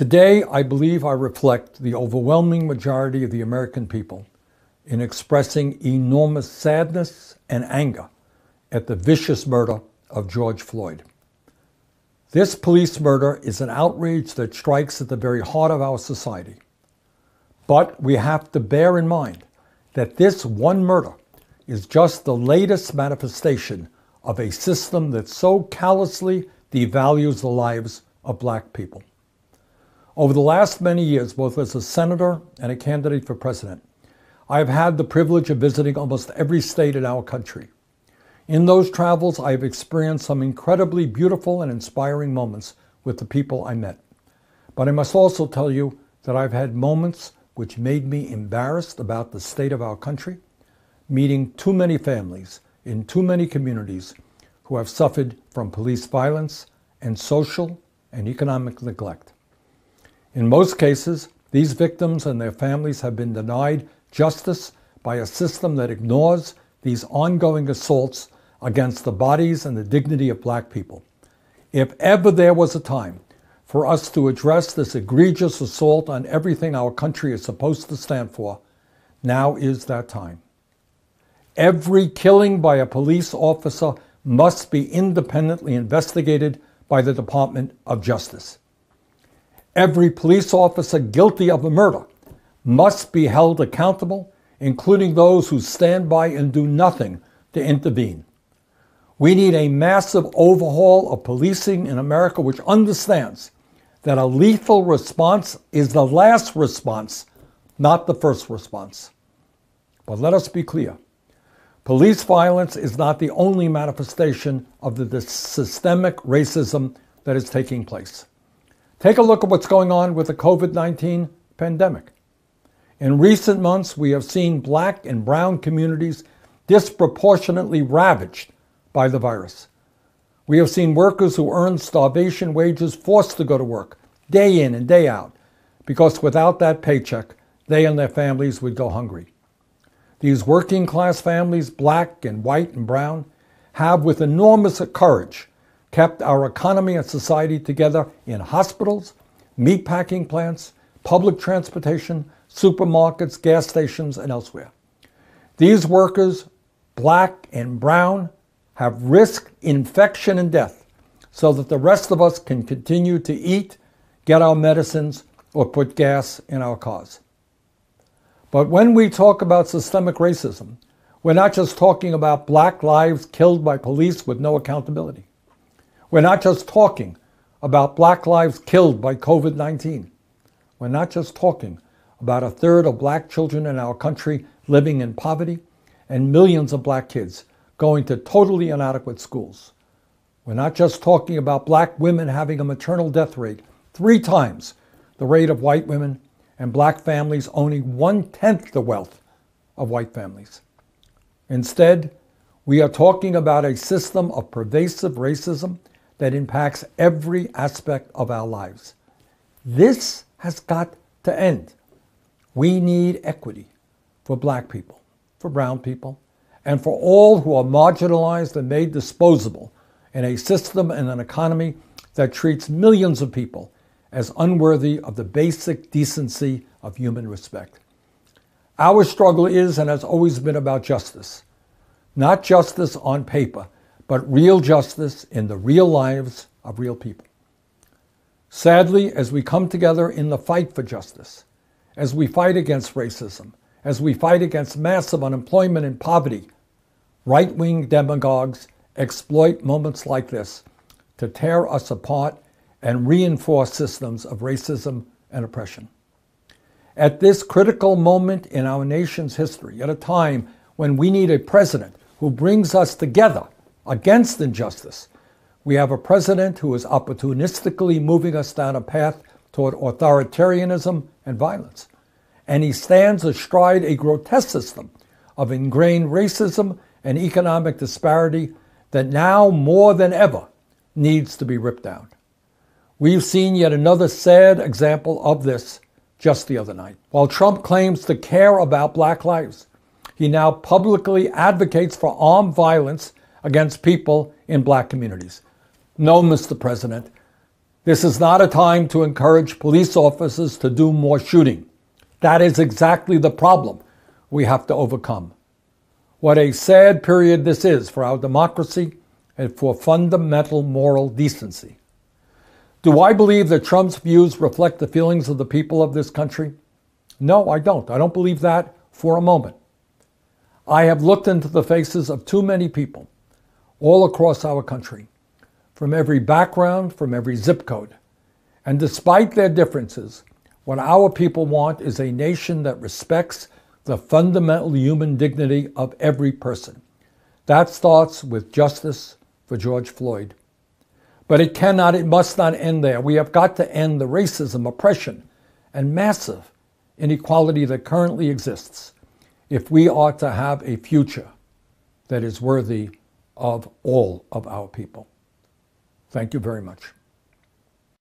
Today, I believe I reflect the overwhelming majority of the American people in expressing enormous sadness and anger at the vicious murder of George Floyd. This police murder is an outrage that strikes at the very heart of our society. But we have to bear in mind that this one murder is just the latest manifestation of a system that so callously devalues the lives of black people. Over the last many years, both as a senator and a candidate for president, I have had the privilege of visiting almost every state in our country. In those travels, I have experienced some incredibly beautiful and inspiring moments with the people I met. But I must also tell you that I've had moments which made me embarrassed about the state of our country, meeting too many families in too many communities who have suffered from police violence and social and economic neglect. In most cases, these victims and their families have been denied justice by a system that ignores these ongoing assaults against the bodies and the dignity of black people. If ever there was a time for us to address this egregious assault on everything our country is supposed to stand for, now is that time. Every killing by a police officer must be independently investigated by the Department of Justice. Every police officer guilty of a murder must be held accountable, including those who stand by and do nothing to intervene. We need a massive overhaul of policing in America which understands that a lethal response is the last response, not the first response. But let us be clear police violence is not the only manifestation of the systemic racism that is taking place. Take a look at what's going on with the COVID 19 pandemic. In recent months, we have seen black and brown communities disproportionately ravaged by the virus. We have seen workers who earn starvation wages forced to go to work day in and day out because without that paycheck, they and their families would go hungry. These working class families, black and white and brown, have with enormous courage kept our economy and society together in hospitals, meatpacking plants, public transportation, supermarkets, gas stations, and elsewhere. These workers, black and brown, have risked infection and death so that the rest of us can continue to eat, get our medicines, or put gas in our cars. But when we talk about systemic racism, we're not just talking about black lives killed by police with no accountability. We're not just talking about black lives killed by COVID 19. We're not just talking about a third of black children in our country living in poverty and millions of black kids going to totally inadequate schools. We're not just talking about black women having a maternal death rate three times the rate of white women and black families owning one tenth the wealth of white families. Instead, we are talking about a system of pervasive racism that impacts every aspect of our lives. This has got to end. We need equity for black people, for brown people, and for all who are marginalized and made disposable in a system and an economy that treats millions of people as unworthy of the basic decency of human respect. Our struggle is and has always been about justice, not justice on paper but real justice in the real lives of real people. Sadly, as we come together in the fight for justice, as we fight against racism, as we fight against massive unemployment and poverty, right wing demagogues exploit moments like this to tear us apart and reinforce systems of racism and oppression. At this critical moment in our nation's history, at a time when we need a president who brings us together against injustice. We have a president who is opportunistically moving us down a path toward authoritarianism and violence. And he stands astride a grotesque system of ingrained racism and economic disparity that now more than ever needs to be ripped down. We've seen yet another sad example of this just the other night. While Trump claims to care about black lives, he now publicly advocates for armed violence against people in black communities. No, Mr. President, this is not a time to encourage police officers to do more shooting. That is exactly the problem we have to overcome. What a sad period this is for our democracy and for fundamental moral decency. Do I believe that Trump's views reflect the feelings of the people of this country? No, I don't. I don't believe that for a moment. I have looked into the faces of too many people all across our country, from every background, from every zip code. And despite their differences, what our people want is a nation that respects the fundamental human dignity of every person. That starts with justice for George Floyd. But it cannot, it must not end there. We have got to end the racism, oppression, and massive inequality that currently exists if we are to have a future that is worthy of all of our people. Thank you very much.